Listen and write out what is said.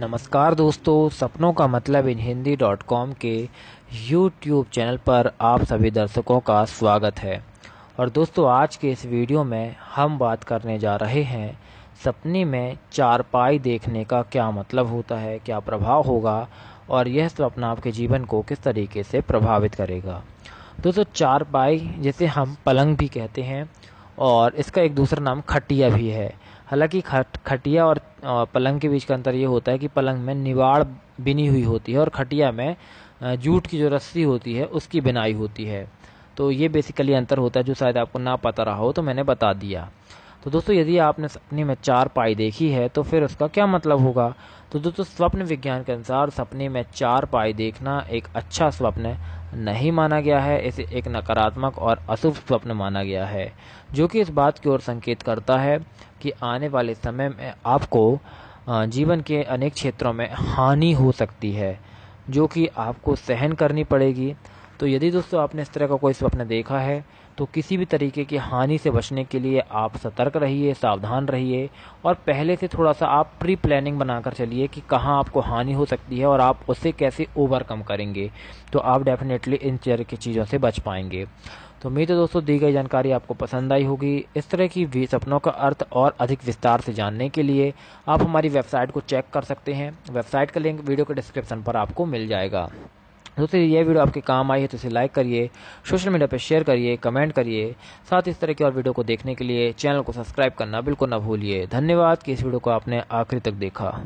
नमस्कार दोस्तों सपनों का मतलब इन हिंदी डॉट कॉम के यूट्यूब चैनल पर आप सभी दर्शकों का स्वागत है और दोस्तों आज के इस वीडियो में हम बात करने जा रहे हैं सपने में चारपाई देखने का क्या मतलब होता है क्या प्रभाव होगा और यह स्वप्न आपके जीवन को किस तरीके से प्रभावित करेगा दोस्तों चारपाई जिसे हम पलंग भी कहते हैं और इसका एक दूसरा नाम खटिया भी है हालांकि खट खटिया और पलंग के बीच का अंतर ये होता है कि पलंग में निवाड़ बिनी हुई होती है और खटिया में जूट की जो रस्सी होती है उसकी बिनाई होती है तो ये बेसिकली अंतर होता है जो शायद आपको ना पता रहा हो तो मैंने बता दिया तो दोस्तों यदि आपने सपने में चार पाई देखी है तो फिर उसका क्या मतलब होगा तो दोस्तों स्वप्न विज्ञान के अनुसार सपने में चार पाई देखना एक अच्छा स्वप्न नहीं माना गया है इसे एक नकारात्मक और अशुभ स्वप्न माना गया है जो कि इस बात की ओर संकेत करता है कि आने वाले समय में आपको जीवन के अनेक क्षेत्रों में हानि हो सकती है जो कि आपको सहन करनी पड़ेगी तो यदि दोस्तों आपने इस तरह का कोई स्वप्न देखा है तो किसी भी तरीके की हानि से बचने के लिए आप सतर्क रहिए सावधान रहिए और पहले से थोड़ा सा आप प्री प्लानिंग बनाकर चलिए कि कहाँ आपको हानि हो सकती है और आप उससे कैसे ओवरकम करेंगे तो आप डेफिनेटली इन चेयर की चीज़ों से बच पाएंगे तो मेरी तो दोस्तों दी गई जानकारी आपको पसंद आई होगी इस तरह की सपनों का अर्थ और अधिक विस्तार से जानने के लिए आप हमारी वेबसाइट को चेक कर सकते हैं वेबसाइट का लिंक वीडियो के डिस्क्रिप्शन पर आपको मिल जाएगा दोस्तों यह वीडियो आपके काम आई है तो इसे लाइक करिए सोशल मीडिया पर शेयर करिए कमेंट करिए साथ इस तरह की और वीडियो को देखने के लिए चैनल को सब्सक्राइब करना बिल्कुल ना भूलिए धन्यवाद कि इस वीडियो को आपने आखिरी तक देखा